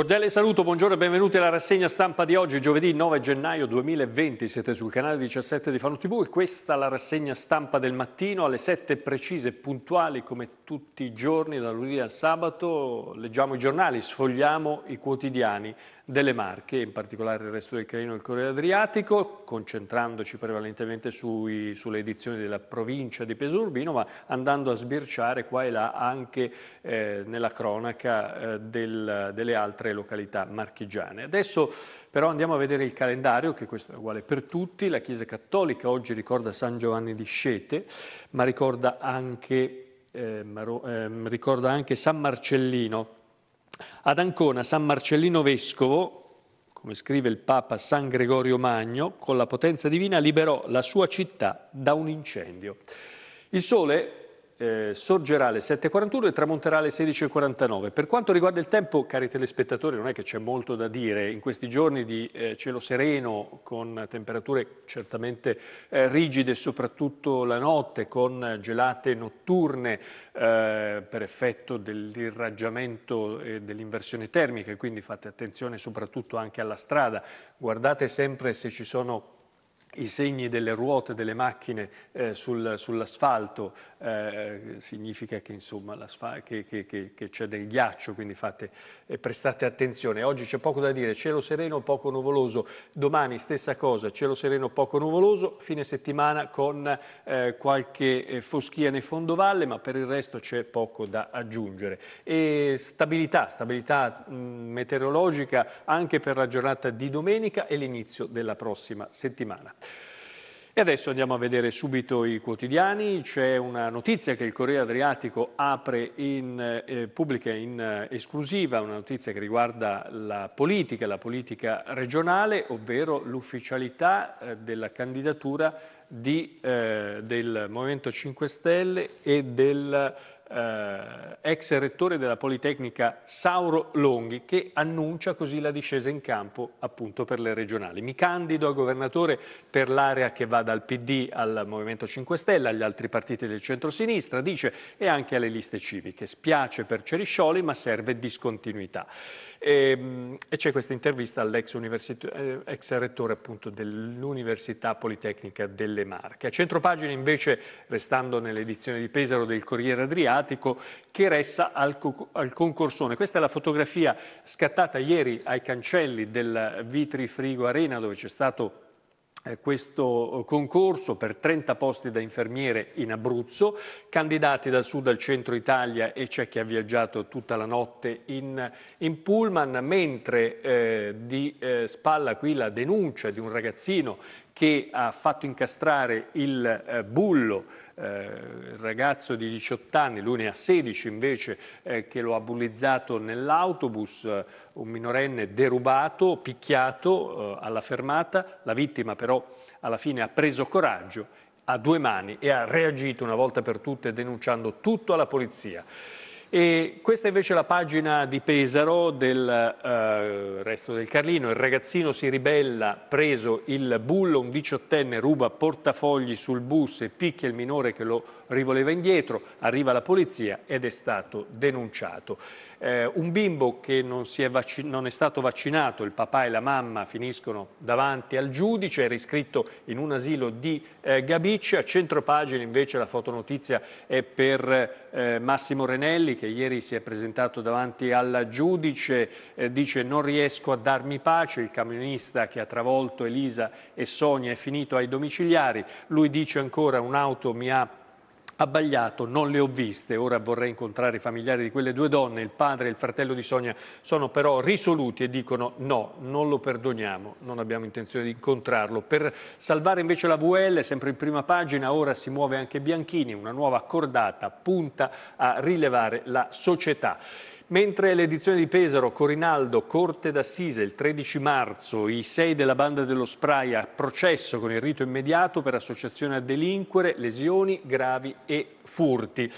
Cordiale saluto, buongiorno e benvenuti alla rassegna stampa di oggi, giovedì 9 gennaio 2020. Siete sul canale 17 di Fano TV e questa è la rassegna stampa del mattino alle 7 precise, puntuali come tutti i giorni, da lunedì al sabato. Leggiamo i giornali, sfogliamo i quotidiani delle Marche, in particolare il resto del Carino e il Corriere Adriatico, concentrandoci prevalentemente sui, sulle edizioni della provincia di Peso Urbino, ma andando a sbirciare qua e là anche eh, nella cronaca eh, del, delle altre località marchigiane. Adesso però andiamo a vedere il calendario, che questo è uguale per tutti. La Chiesa Cattolica oggi ricorda San Giovanni di Scete, ma ricorda anche, eh, ricorda anche San Marcellino, ad Ancona San Marcellino Vescovo, come scrive il Papa San Gregorio Magno, con la potenza divina liberò la sua città da un incendio. Il sole eh, sorgerà alle 7.41 e tramonterà alle 16.49. Per quanto riguarda il tempo, cari telespettatori, non è che c'è molto da dire. In questi giorni di eh, cielo sereno, con temperature certamente eh, rigide, soprattutto la notte, con gelate notturne eh, per effetto dell'irraggiamento e dell'inversione termica, quindi fate attenzione soprattutto anche alla strada. Guardate sempre se ci sono i segni delle ruote delle macchine eh, sul, sull'asfalto eh, significa che, insomma, che, che, che, c'è del ghiaccio, quindi fate, eh, prestate attenzione. Oggi c'è poco da dire, cielo sereno, poco nuvoloso, domani stessa cosa, cielo sereno, poco nuvoloso, fine settimana con eh, qualche eh, foschia nei fondovalle, ma per il resto c'è poco da aggiungere. E stabilità, stabilità mh, mm, meteorologica anche per la giornata di domenica e l'inizio della prossima settimana. E adesso andiamo a vedere subito i quotidiani, c'è una notizia che il Corriere Adriatico apre in eh, pubblica in eh, esclusiva, una notizia che riguarda la politica, la politica regionale, ovvero l'ufficialità eh, della candidatura di, eh, del Movimento 5 Stelle e del eh, ex rettore della Politecnica Sauro Longhi, che annuncia così la discesa in campo appunto per le regionali. Mi candido a governatore per l'area che va dal PD al Movimento 5 Stelle, agli altri partiti del centro-sinistra, dice, e anche alle liste civiche. Spiace per Ceriscioli, ma serve discontinuità. E, ehm, e c'è questa intervista all'ex eh, ex rettore appunto dell'Università Politecnica delle Marche. A centropagina invece, restando nell'edizione di Pesaro del Corriere Adriatico, mediatico che resta al, al concorsone. Questa è la fotografia scattata ieri ai cancelli del Vitri Frigo Arena dove c'è stato eh, questo eh, concorso per 30 posti da infermiere in Abruzzo, candidati dal sud al centro Italia e c'è chi ha viaggiato tutta la notte in, in pullman, mentre eh, di eh, spalla qui la denuncia di un ragazzino che ha fatto incastrare il eh, bullo, eh, ragazzo di 18 anni, lui ne ha 16 invece, eh, che lo ha bullizzato nell'autobus, eh, un minorenne derubato, picchiato eh, alla fermata, la vittima però alla fine ha preso coraggio a due mani e ha reagito una volta per tutte denunciando tutto alla polizia. E questa invece è la pagina di Pesaro del eh, resto del Carlino. Il ragazzino si ribella, preso il bullo, un diciottenne ruba portafogli sul bus e picchia il minore che lo rivoleva indietro. Arriva la polizia ed è stato denunciato eh, un bimbo che non è, vaccin- non, è stato vaccinato, il papà e la mamma finiscono davanti al giudice, è riscritto in un asilo di eh, Gabic, a centro pagina invece la fotonotizia è per eh, Massimo Renelli che ieri si è presentato davanti al giudice, eh, dice non riesco a darmi pace, il camionista che ha travolto Elisa e Sonia è finito ai domiciliari, lui dice ancora un'auto mi ha abbagliato, non le ho viste, ora vorrei incontrare i familiari di quelle due donne, il padre e il fratello di Sonia sono però risoluti e dicono no, non lo perdoniamo, non abbiamo intenzione di incontrarlo. Per salvare invece la VL, sempre in prima pagina, ora si muove anche Bianchini, una nuova accordata punta a rilevare la società. Mentre l'edizione di Pesaro, Corinaldo, Corte d'Assise il 13 marzo, i sei della banda dello Spraia, processo con il rito immediato per associazione a delinquere, lesioni gravi e furti.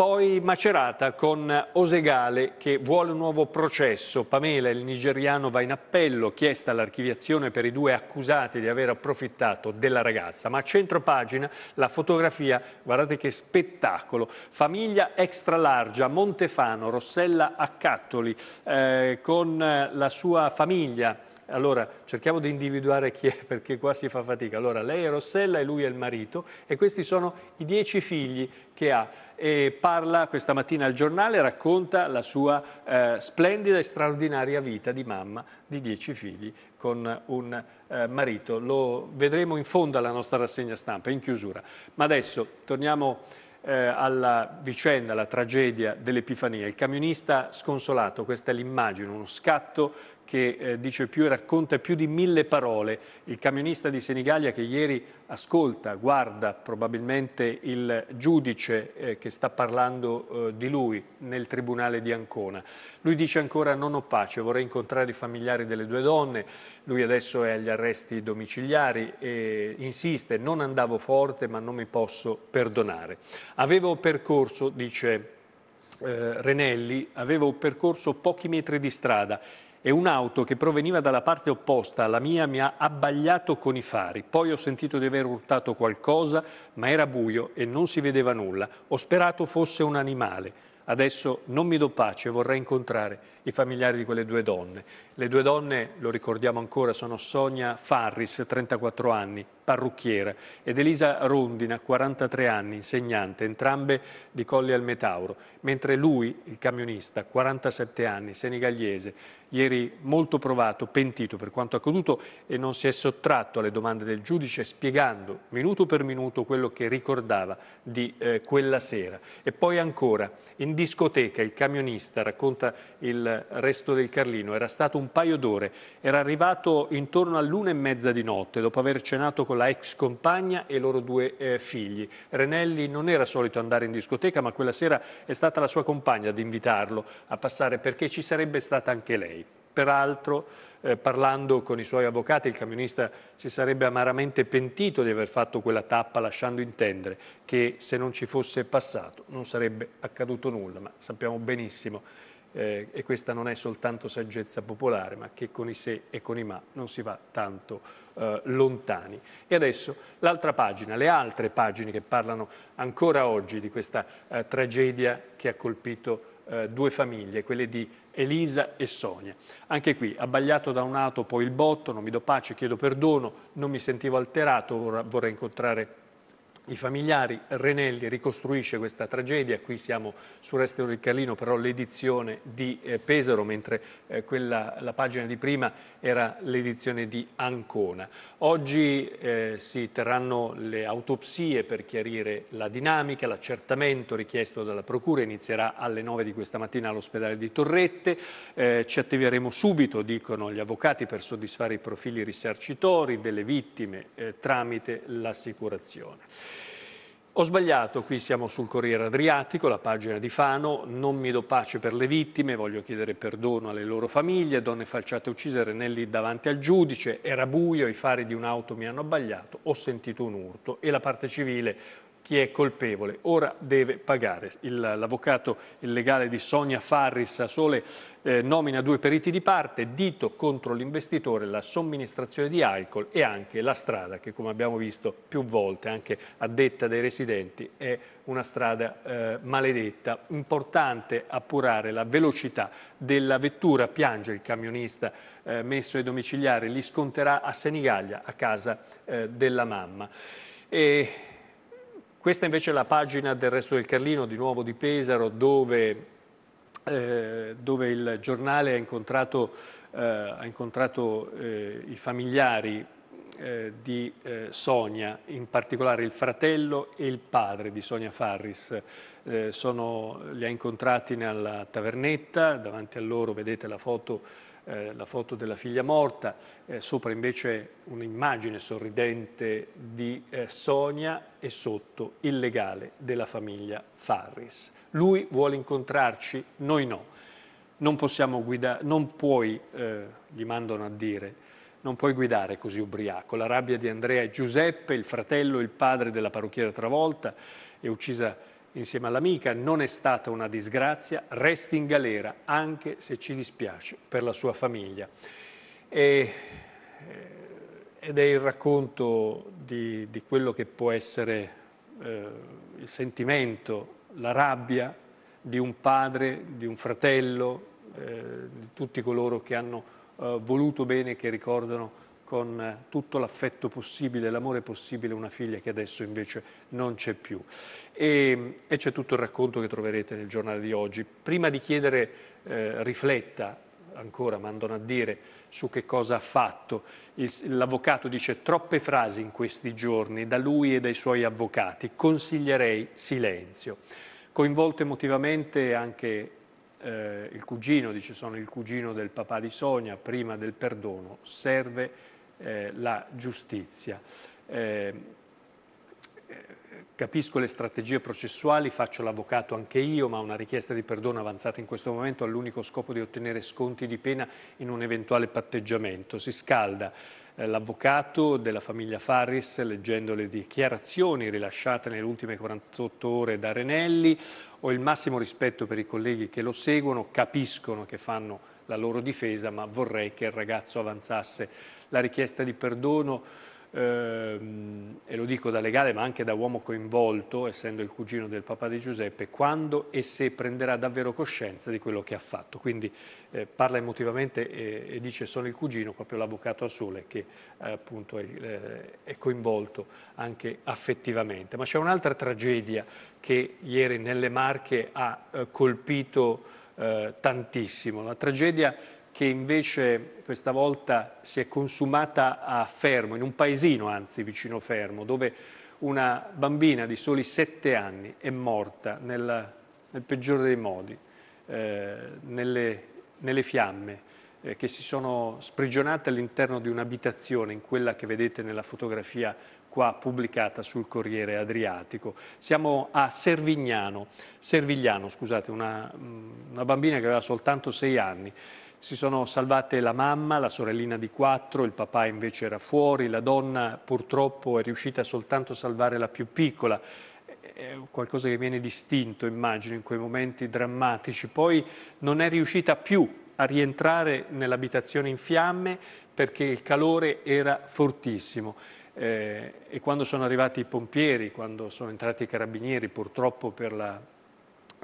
Poi Macerata con Osegale che vuole un nuovo processo. Pamela, il nigeriano, va in appello, chiesta l'archiviazione per i due accusati di aver approfittato della ragazza. Ma a centro pagina la fotografia, guardate che spettacolo. Famiglia extra larga, Montefano, Rossella Accattoli, eh, con la sua famiglia allora cerchiamo di individuare chi è perché qua si fa fatica. Allora lei è Rossella e lui è il marito e questi sono i dieci figli che ha. E parla questa mattina al giornale, racconta la sua eh, splendida e straordinaria vita di mamma di dieci figli con un eh, marito. Lo vedremo in fondo alla nostra rassegna stampa, in chiusura. Ma adesso torniamo eh, alla vicenda, alla tragedia dell'Epifania. Il camionista sconsolato, questa è l'immagine, uno scatto che eh, dice più e racconta più di mille parole. Il camionista di Senigallia che ieri ascolta, guarda probabilmente il giudice eh, che sta parlando eh, di lui nel tribunale di Ancona. Lui dice ancora non ho pace, vorrei incontrare i familiari delle due donne, lui adesso è agli arresti domiciliari e insiste non andavo forte ma non mi posso perdonare. Avevo percorso, dice eh, Renelli, avevo percorso pochi metri di strada e un'auto che proveniva dalla parte opposta alla mia mi ha abbagliato con i fari. Poi ho sentito di aver urtato qualcosa, ma era buio e non si vedeva nulla. Ho sperato fosse un animale. Adesso non mi do pace, vorrei incontrare i familiari di quelle due donne. Le due donne, lo ricordiamo ancora, sono Sonia Farris, 34 anni, parrucchiera, ed Elisa Rondina, 43 anni, insegnante, entrambe di Colli al Metauro, mentre lui, il camionista, 47 anni, senegaliese, ieri molto provato, pentito per quanto accaduto e non si è sottratto alle domande del giudice spiegando minuto per minuto quello che ricordava di eh, quella sera. E poi ancora, in discoteca il camionista, racconta il resto del Carlino, era stato un paio d'ore. Era arrivato intorno all'una e mezza di notte, dopo aver cenato con la ex compagna e i loro due eh, figli. Renelli non era solito andare in discoteca, ma quella sera è stata la sua compagna ad invitarlo a passare perché ci sarebbe stata anche lei. Peraltro, eh, parlando con i suoi avvocati, il camionista si sarebbe amaramente pentito di aver fatto quella tappa, lasciando intendere che se non ci fosse passato non sarebbe accaduto nulla, ma sappiamo benissimo eh, e questa non è soltanto saggezza popolare, ma che con i se e con i ma non si va tanto eh, lontani. E adesso l'altra pagina, le altre pagine che parlano ancora oggi di questa eh, tragedia che ha colpito eh, due famiglie, quelle di Elisa e Sonia. Anche qui, abbagliato da un auto, poi il botto, non mi do pace, chiedo perdono, non mi sentivo alterato, vorrei incontrare i familiari, Renelli ricostruisce questa tragedia, qui siamo sul Resto del Carlino, però l'edizione di eh, Pesaro, mentre eh, quella, la pagina di prima era l'edizione di Ancona. Oggi eh, si terranno le autopsie per chiarire la dinamica, l'accertamento richiesto dalla Procura inizierà alle 9 di questa mattina all'ospedale di Torrette, eh, ci attiveremo subito, dicono gli avvocati, per soddisfare i profili risarcitori delle vittime eh, tramite l'assicurazione. Ho sbagliato, qui siamo sul Corriere Adriatico, la pagina di Fano, non mi do pace per le vittime, voglio chiedere perdono alle loro famiglie, donne falciate uccise, Renelli davanti al giudice, era buio, i fari di un'auto mi hanno abbagliato, ho sentito un urto e la parte civile chi è colpevole, ora deve pagare. l'avvocato, il legale di Sonia Farris a Sole eh, nomina due periti di parte, dito contro l'investitore, la somministrazione di alcol e anche la strada che come abbiamo visto più volte anche a detta dei residenti è una strada eh, maledetta. Importante appurare la velocità della vettura, piange il camionista eh, messo ai domiciliari, li sconterà a Senigallia a casa eh, della mamma. E questa invece è la pagina del resto del Carlino, di nuovo di Pesaro, dove, eh, dove il giornale ha incontrato, eh, ha incontrato eh, i familiari eh, di eh, Sonia, in particolare il fratello e il padre di Sonia Farris. Eh, sono, li ha incontrati nella tavernetta, davanti a loro vedete la foto eh, la foto della figlia morta, eh, sopra invece un'immagine sorridente di eh, Sonia e sotto il legale della famiglia Farris. Lui vuole incontrarci, noi no. Non possiamo guidare, non puoi, eh, gli mandano a dire, non puoi guidare così ubriaco. La rabbia di Andrea e Giuseppe, il fratello e il padre della parrucchiera travolta e uccisa insieme all'amica, non è stata una disgrazia, resti in galera, anche se ci dispiace per la sua famiglia. E, eh, ed è il racconto di, di quello che può essere eh, il sentimento, la rabbia di un padre, di un fratello, eh, di tutti coloro che hanno eh, voluto bene, che ricordano con tutto l'affetto possibile, l'amore possibile, una figlia che adesso invece non c'è più. E, e c'è tutto il racconto che troverete nel giornale di oggi. Prima di chiedere, eh, rifletta ancora, mandano a dire, su che cosa ha fatto. l'avvocato dice troppe frasi in questi giorni, da lui e dai suoi avvocati, consiglierei silenzio. Coinvolto emotivamente anche eh, il cugino, dice sono il cugino del papà di Sonia, prima del perdono, serve eh, la giustizia. Eh, capisco le strategie processuali, faccio l'avvocato anche io, ma una richiesta di perdono avanzata in questo momento ha l'unico scopo di ottenere sconti di pena in un eventuale patteggiamento. Si scalda eh, l'avvocato della famiglia Farris leggendo le dichiarazioni rilasciate nelle ultime 48 ore da Renelli. Ho il massimo rispetto per i colleghi che lo seguono, capiscono che fanno la loro difesa, ma vorrei che il ragazzo avanzasse la richiesta di perdono, ehm, e lo dico da legale ma anche da uomo coinvolto, essendo il cugino del papà di Giuseppe, quando e se prenderà davvero coscienza di quello che ha fatto. Quindi eh, parla emotivamente e, e, dice sono il cugino, proprio l'avvocato a sole che eh, appunto è, eh, è coinvolto anche affettivamente. Ma c'è un'altra tragedia che ieri nelle Marche ha eh, colpito eh, tantissimo, la tragedia che invece questa volta si è consumata a Fermo, in un paesino anzi vicino Fermo, dove una bambina di soli sette anni è morta nel, nel peggiore dei modi, eh, nelle, nelle, fiamme eh, che si sono sprigionate all'interno di un'abitazione, in quella che vedete nella fotografia qua pubblicata sul Corriere Adriatico. Siamo a Servignano, Servigliano, scusate, una, mm, una bambina che aveva soltanto sei anni. Si sono salvate la mamma, la sorellina di quattro, il papà invece era fuori, la donna purtroppo è riuscita soltanto a salvare la più piccola. È qualcosa che viene distinto, immagino, in quei momenti drammatici. Poi non è riuscita più a rientrare nell'abitazione in fiamme perché il calore era fortissimo. Eh, e quando sono arrivati i pompieri, quando sono entrati i carabinieri, purtroppo per la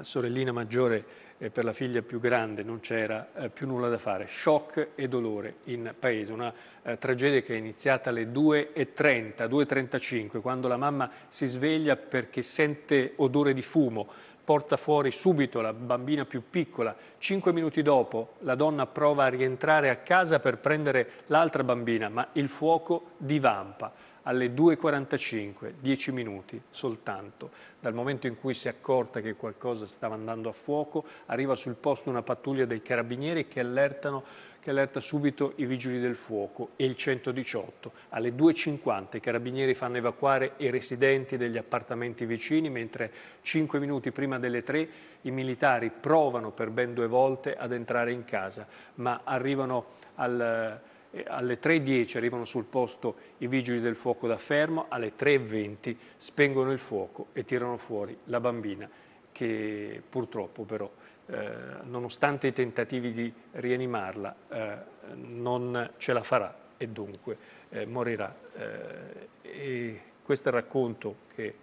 sorellina maggiore eh, per la figlia più grande non c'era eh, più nulla da fare, shock e dolore in paese, una eh, tragedia che è iniziata alle 2.30, 2.35, quando la mamma si sveglia perché sente odore di fumo, porta fuori subito la bambina più piccola. Cinque minuti dopo la donna prova a rientrare a casa per prendere l'altra bambina, ma il fuoco divampa alle 2.45, 10 minuti soltanto. Dal momento in cui si è accorta che qualcosa stava andando a fuoco, arriva sul posto una pattuglia dei carabinieri che, allertano, che allerta subito i vigili del fuoco e il 118. Alle 2.50 i carabinieri fanno evacuare i residenti degli appartamenti vicini, mentre 5 minuti prima delle 3 i militari provano per ben due volte ad entrare in casa, ma arrivano al alle 3.10 arrivano sul posto i vigili del fuoco da fermo, alle 3.20 spengono il fuoco e tirano fuori la bambina che purtroppo però, eh, nonostante i tentativi di rianimarla, eh, non ce la farà e dunque eh, morirà. Eh, e questo è il racconto che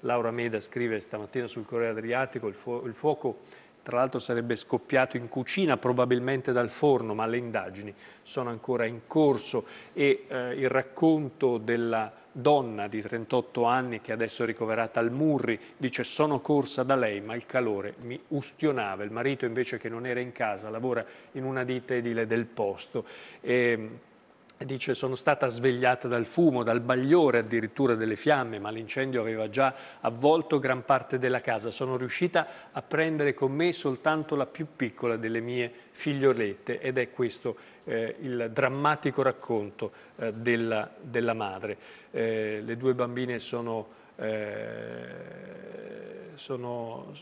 Laura Meda scrive stamattina sul Corriere Adriatico, il, fuo il fuoco tra l'altro sarebbe scoppiato in cucina, probabilmente dal forno, ma le indagini sono ancora in corso e eh, il racconto della donna di 38 anni che adesso è ricoverata al Murri dice sono corsa da lei ma il calore mi ustionava, il marito invece che non era in casa lavora in una ditta edile del posto. E, ehm, dice sono stata svegliata dal fumo, dal bagliore addirittura delle fiamme, ma l'incendio aveva già avvolto gran parte della casa. Sono riuscita a prendere con me soltanto la più piccola delle mie figliolette ed è questo eh, il drammatico racconto eh, della, della, madre. Eh, le due bambine sono eh, sono,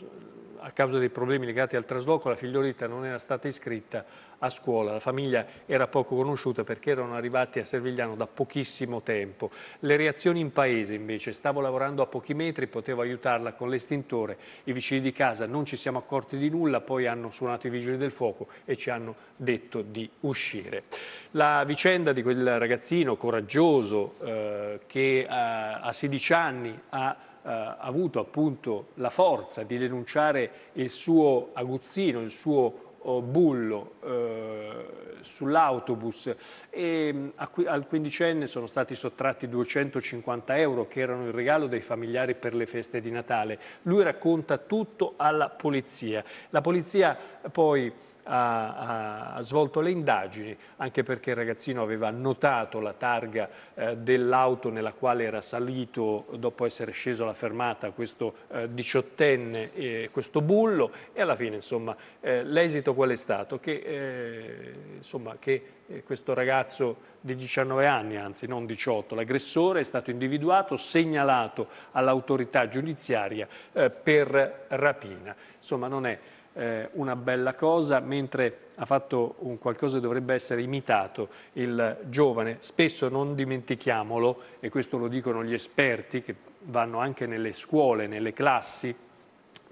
a causa dei problemi legati al trasloco la figliolita non era stata iscritta a scuola, la famiglia era poco conosciuta perché erano arrivati a Servigliano da pochissimo tempo. Le reazioni in paese invece, stavo lavorando a pochi metri, potevo aiutarla con l'estintore, i vicini di casa non ci siamo accorti di nulla, poi hanno suonato i vigili del fuoco e ci hanno detto di uscire. La vicenda di quel ragazzino coraggioso eh, che eh, a 16 anni ha eh, avuto appunto la forza di denunciare il suo aguzzino, il suo oh, bullo eh, sull'autobus e mm, a, al quindicenne sono stati sottratti 250 euro che erano il regalo dei familiari per le feste di Natale. Lui racconta tutto alla polizia. La polizia poi ha, ha, svolto le indagini, anche perché il ragazzino aveva notato la targa eh, dell'auto nella quale era salito dopo essere sceso alla fermata questo eh, diciottenne, eh, questo bullo e alla fine insomma eh, l'esito qual è stato? Che, eh, insomma, che questo ragazzo di 19 anni, anzi non 18, l'aggressore è stato individuato, segnalato all'autorità giudiziaria eh, per rapina. Insomma, non è eh, una bella cosa, mentre ha fatto un qualcosa che dovrebbe essere imitato il giovane. Spesso non dimentichiamolo, e questo lo dicono gli esperti che vanno anche nelle scuole, nelle classi,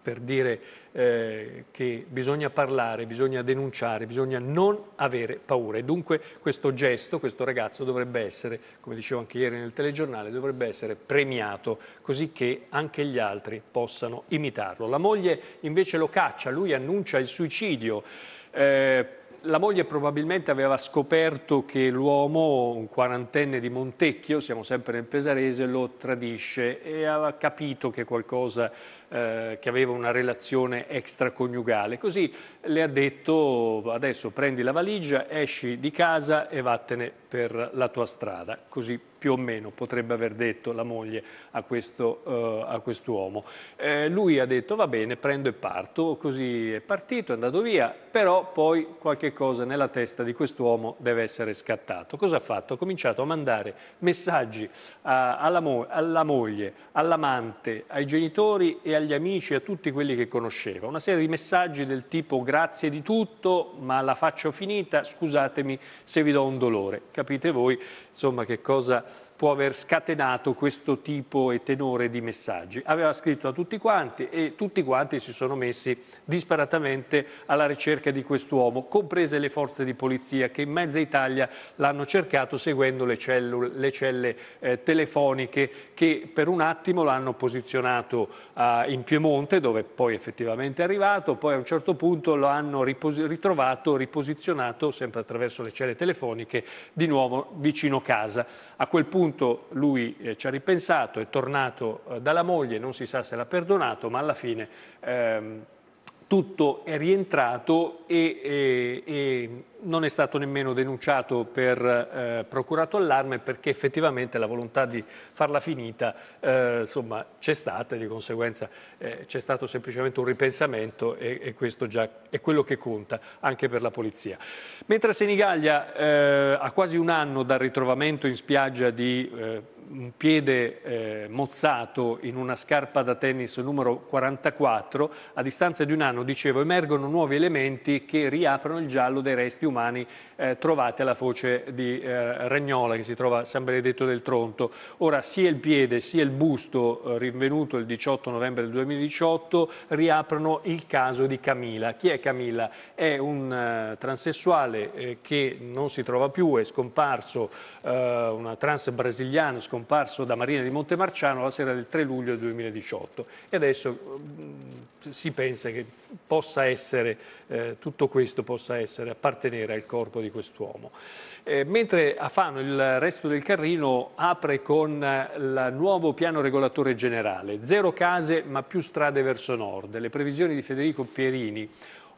per dire eh, che bisogna parlare, bisogna denunciare, bisogna non avere paura. E dunque questo gesto, questo ragazzo dovrebbe essere, come dicevo anche ieri nel telegiornale, dovrebbe essere premiato così che anche gli altri possano imitarlo. La moglie invece lo caccia, lui annuncia il suicidio. Eh, la moglie probabilmente aveva scoperto che l'uomo, un quarantenne di Montecchio, siamo sempre nel Pesarese, lo tradisce e aveva capito che qualcosa eh, che aveva una relazione extraconiugale. Così le ha detto adesso prendi la valigia, esci di casa e vattene per la tua strada. Così più o meno potrebbe aver detto la moglie a eh, quest'uomo. Quest eh, lui ha detto va bene, prendo e parto, così è partito, è andato via, però poi qualche cosa nella testa di quest'uomo deve essere scattato. Cosa ha fatto? Ha cominciato a mandare messaggi a, alla, mo alla moglie, all'amante, ai genitori e agli agli amici, a tutti quelli che conosceva. Una serie di messaggi del tipo grazie di tutto, ma la faccio finita, scusatemi se vi do un dolore. Capite voi insomma che cosa può aver scatenato questo tipo e tenore di messaggi. Aveva scritto a tutti quanti e tutti quanti si sono messi disparatamente alla ricerca di quest'uomo, comprese le forze di polizia che in mezza Italia l'hanno cercato seguendo le, cellule, le celle eh, telefoniche che per un attimo l'hanno posizionato eh, in Piemonte dove poi effettivamente è arrivato, poi a un certo punto lo hanno ripos ritrovato, riposizionato sempre attraverso le celle telefoniche di nuovo vicino casa. A quel punto punto lui eh, ci ha ripensato, è tornato eh, dalla moglie, non si sa se l'ha perdonato, ma alla fine... Ehm, tutto è rientrato e, e, e, non è stato nemmeno denunciato per eh, procurato allarme perché effettivamente la volontà di farla finita eh, c'è stata e di conseguenza eh, c'è stato semplicemente un ripensamento e, e, questo già è quello che conta anche per la polizia. Mentre Senigallia eh, a quasi un anno dal ritrovamento in spiaggia di eh, un piede eh, mozzato in una scarpa da tennis numero 44, a distanza di un anno, dicevo, emergono nuovi elementi che riaprono il giallo dei resti umani eh, trovate la foce di eh, Regnola che si trova a San Benedetto del Tronto. Ora sia il piede sia il busto eh, rinvenuto il 18 novembre del 2018 riaprono il caso di Camila. Chi è Camila? È un eh, transessuale eh, che non si trova più, è scomparso, eh, una trans brasiliana scomparso da Marina di Montemarciano la sera del 3 luglio del 2018 e adesso mh, mm, si pensa che possa essere, tutto questo possa essere, appartenere al corpo di quest'uomo. Eh, mentre a Fano il resto del Carrino apre con il eh, nuovo piano regolatore generale, zero case ma più strade verso nord. Le previsioni di Federico Pierini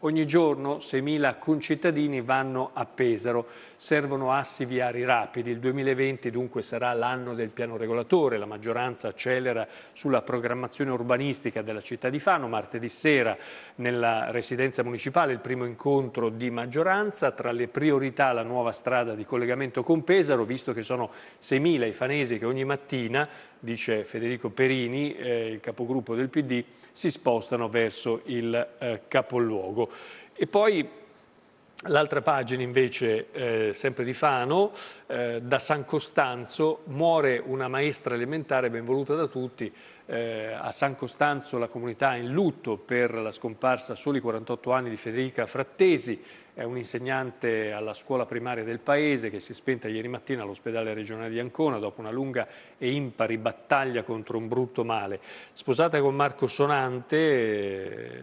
Ogni giorno 6.000 concittadini vanno a Pesaro. Servono assi viari rapidi. Il 2020 dunque sarà l'anno del piano regolatore. La maggioranza accelera sulla programmazione urbanistica della città di Fano. Martedì sera nella residenza municipale il primo incontro di maggioranza. Tra le priorità la nuova strada di collegamento con Pesaro, visto che sono 6.000 i fanesi che ogni mattina dice Federico Perini, eh, il capogruppo del PD, si spostano verso il eh, capoluogo. E poi L'altra pagina invece, eh, sempre di Fano, eh, da San Costanzo muore una maestra elementare ben voluta da tutti. Eh, a San Costanzo la comunità è in lutto per la scomparsa a soli 48 anni di Federica Frattesi, è un insegnante alla scuola primaria del paese che si è spenta ieri mattina all'ospedale regionale di Ancona dopo una lunga e impari battaglia contro un brutto male. Sposata con Marco Sonante eh,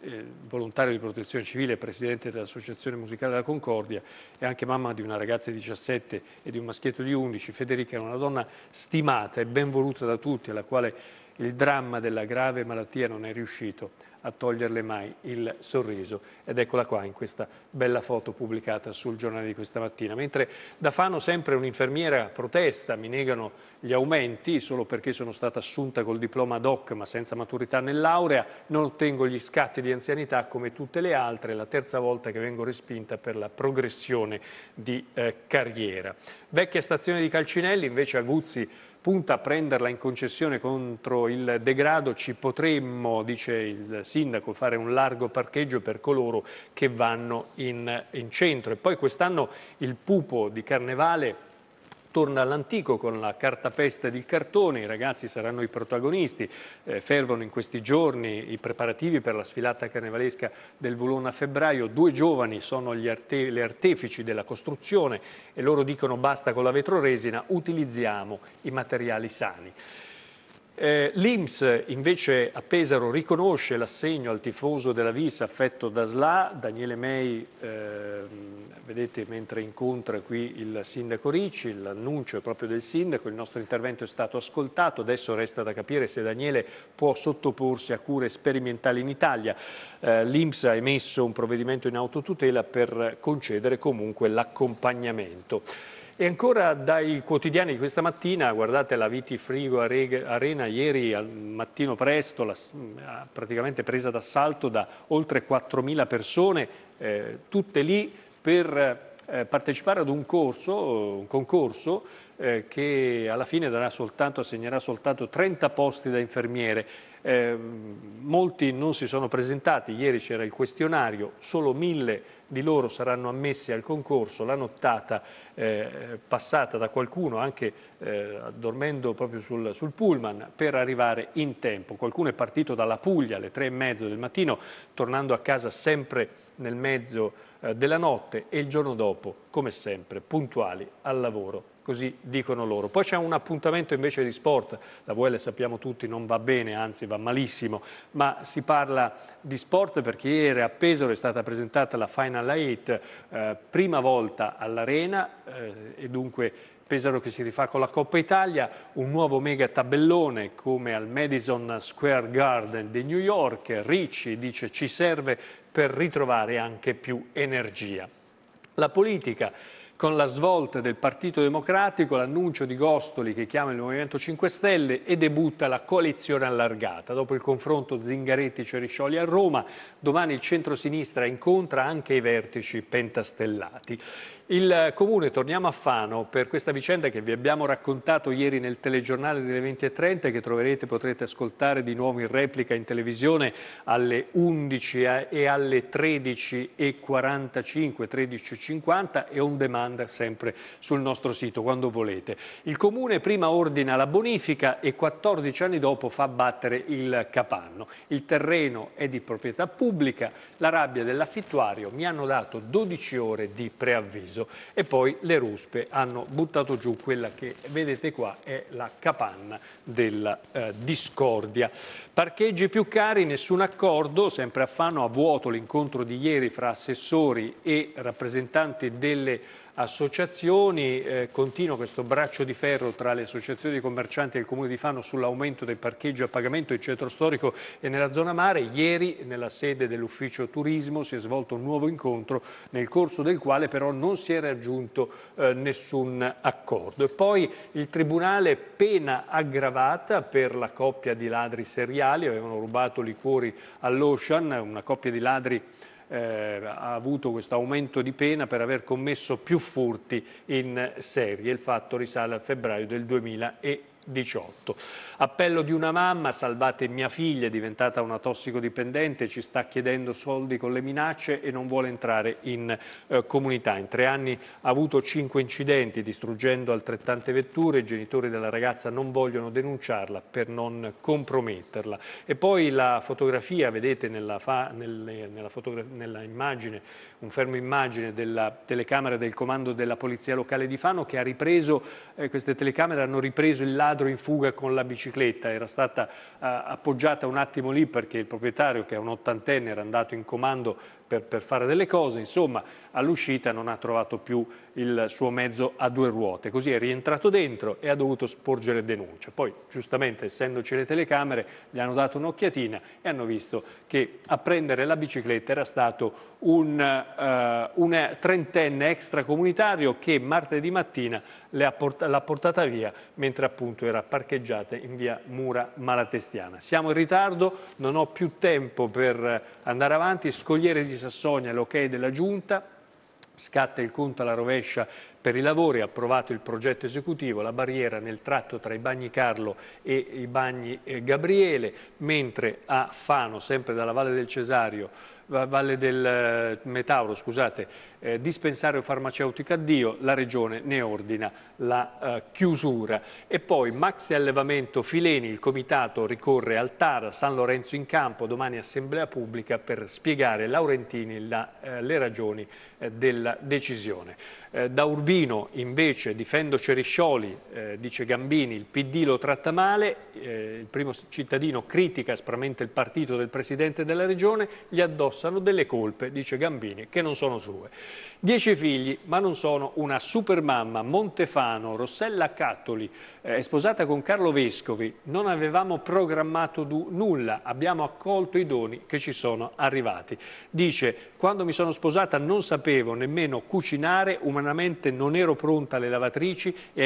eh, volontario di protezione civile, presidente dell'Associazione Musicale della Concordia e anche mamma di una ragazza di 17 e di un maschietto di 11. Federica era una donna stimata e ben voluta da tutti, alla quale il dramma della grave malattia non è riuscito a toglierle mai il sorriso. Ed eccola qua in questa bella foto pubblicata sul giornale di questa mattina. Mentre da Fano sempre un'infermiera protesta, mi negano gli aumenti solo perché sono stata assunta col diploma DOC ma senza maturità nell'aurea, non ottengo gli scatti di anzianità come tutte le altre, è la terza volta che vengo respinta per la progressione di eh, carriera. Vecchia stazione di Calcinelli, invece Aguzzi punta a prenderla in concessione contro il degrado, ci potremmo, dice il sindaco, fare un largo parcheggio per coloro che vanno in, in centro. E poi quest'anno il pupo di Carnevale torna all'antico con la cartapesta ed il cartone, i ragazzi saranno i protagonisti, eh, fervono in questi giorni i preparativi per la sfilata carnevalesca del Vulon a febbraio, due giovani sono arte le artefici della costruzione e loro dicono basta con la vetroresina, utilizziamo i materiali sani. Eh, L'Inps invece a Pesaro riconosce l'assegno al tifoso della Vis affetto da SLA, Daniele Mei, eh, vedete mentre incontra qui il sindaco Ricci, l'annuncio è proprio del sindaco, il nostro intervento è stato ascoltato, adesso resta da capire se Daniele può sottoporsi a cure sperimentali in Italia. Eh, L'Inps ha emesso un provvedimento in autotutela per concedere comunque l'accompagnamento. E ancora dai quotidiani di questa mattina, guardate la Viti Frigo Arena ieri al mattino presto, la, praticamente presa d'assalto da oltre 4.000 persone, eh, tutte lì per eh, partecipare ad un, corso, un concorso eh, che alla fine soltanto, assegnerà soltanto 30 posti da infermiere. Eh, molti non si sono presentati, ieri c'era il questionario, solo mille di loro saranno ammessi al concorso, la nottata eh, passata da qualcuno anche eh, dormendo proprio sul, sul, pullman per arrivare in tempo. Qualcuno è partito dalla Puglia alle tre e mezzo del mattino, tornando a casa sempre nel mezzo eh, della notte e il giorno dopo, come sempre, puntuali al lavoro così dicono loro. Poi c'è un appuntamento invece di sport, la VL sappiamo tutti non va bene, anzi va malissimo, ma si parla di sport perché ieri a Pesaro è stata presentata la Final Eight, eh, prima volta all'Arena eh, e dunque Pesaro che si rifà con la Coppa Italia, un nuovo mega tabellone come al Madison Square Garden di New York, Ricci dice ci serve per ritrovare anche più energia. La politica con la svolta del Partito Democratico, l'annuncio di Gostoli che chiama il Movimento 5 Stelle e debutta la coalizione allargata. Dopo il confronto Zingaretti-Ceriscioli a Roma, domani il centro-sinistra incontra anche i vertici pentastellati. Il eh, Comune, torniamo a Fano, per questa vicenda che vi abbiamo raccontato ieri nel telegiornale delle 20.30 che troverete, potrete ascoltare di nuovo in replica in televisione alle 11 e alle 13.45, 13.50 e on demand standard sempre sul nostro sito quando volete. Il comune prima ordina la bonifica e 14 anni dopo fa battere il capanno. Il terreno è di proprietà pubblica, la rabbia dell'affittuario mi hanno dato 12 ore di preavviso e poi le ruspe hanno buttato giù quella che vedete qua è la capanna della eh, discordia. Parcheggi più cari, nessun accordo, sempre a Fano a vuoto l'incontro di ieri fra assessori e rappresentanti delle associazioni, eh, continua questo braccio di ferro tra le associazioni di commercianti e il Comune di Fano sull'aumento del parcheggio a pagamento in centro storico e nella zona mare. Ieri nella sede dell'ufficio turismo si è svolto un nuovo incontro nel corso del quale però non si è raggiunto eh, nessun accordo. E poi il Tribunale pena aggravata per la coppia di ladri seriali illegali, avevano rubato liquori all'Ocean, una coppia di ladri eh, ha avuto questo aumento di pena per aver commesso più furti in serie. Il fatto risale a febbraio del 2012. 18. Appello di una mamma, salvate mia figlia, è diventata una tossicodipendente, ci sta chiedendo soldi con le minacce e non vuole entrare in eh, comunità. In tre anni ha avuto cinque incidenti, distruggendo altrettante vetture, i genitori della ragazza non vogliono denunciarla per non comprometterla. E poi la fotografia, vedete nella, fa, nelle, nella, fotogra nella immagine, un fermo immagine della telecamera del comando della Polizia Locale di Fano che ha ripreso, eh, queste telecamere hanno ripreso il live ladro in fuga con la bicicletta, era stata eh, appoggiata un attimo lì perché il proprietario che è un ottantenne era andato in comando per, per fare delle cose, insomma all'uscita non ha trovato più il suo mezzo a due ruote, così è rientrato dentro e ha dovuto sporgere denuncia. Poi giustamente essendoci le telecamere gli hanno dato un'occhiatina e hanno visto che a prendere la bicicletta era stato un, uh, un trentenne extracomunitario che martedì mattina l'ha port portata via mentre appunto era parcheggiata in via Mura Malatestiana. Siamo in ritardo, non ho più tempo per andare avanti, scogliere di Sassonia, l'ok della Giunta, scatta il conto alla rovescia per i lavori è approvato il progetto esecutivo, la barriera nel tratto tra i bagni Carlo e i bagni eh, Gabriele, mentre a Fano, sempre dalla Valle del Cesario, Valle del eh, Metauro, scusate, eh, dispensario farmaceutico addio, la Regione ne ordina la eh, chiusura. E poi maxi allevamento Fileni, il Comitato ricorre al TAR, San Lorenzo in campo, domani assemblea pubblica per spiegare Laurentini la, eh, le ragioni eh, della decisione. Eh, da Urbino invece difendo Ceriscioli, eh, dice Gambini, il PD lo tratta male, eh, il primo cittadino critica aspramente il partito del Presidente della Regione, gli addossano delle colpe, dice Gambini, che non sono sue. Dieci figli, ma non sono una supermamma, Montefano, Rossella Cattoli, eh, è sposata con Carlo Vescovi, non avevamo programmato nulla, abbiamo accolto i doni che ci sono arrivati. Dice, quando mi sono sposata non sapevo nemmeno cucinare una umanamente non ero pronta alle lavatrici e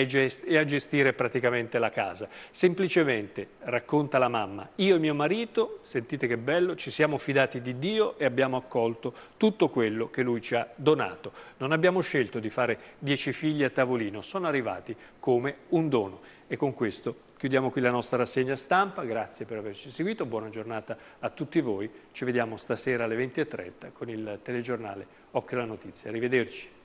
a gestire praticamente la casa. Semplicemente, racconta la mamma, io e mio marito, sentite che bello, ci siamo fidati di Dio e abbiamo accolto tutto quello che Lui ci ha donato. Non abbiamo scelto di fare dieci figli a tavolino, sono arrivati come un dono. E con questo chiudiamo qui la nostra rassegna stampa, grazie per averci seguito, buona giornata a tutti voi, ci vediamo stasera alle 20.30 con il telegiornale Occhio alla Notizia. Arrivederci.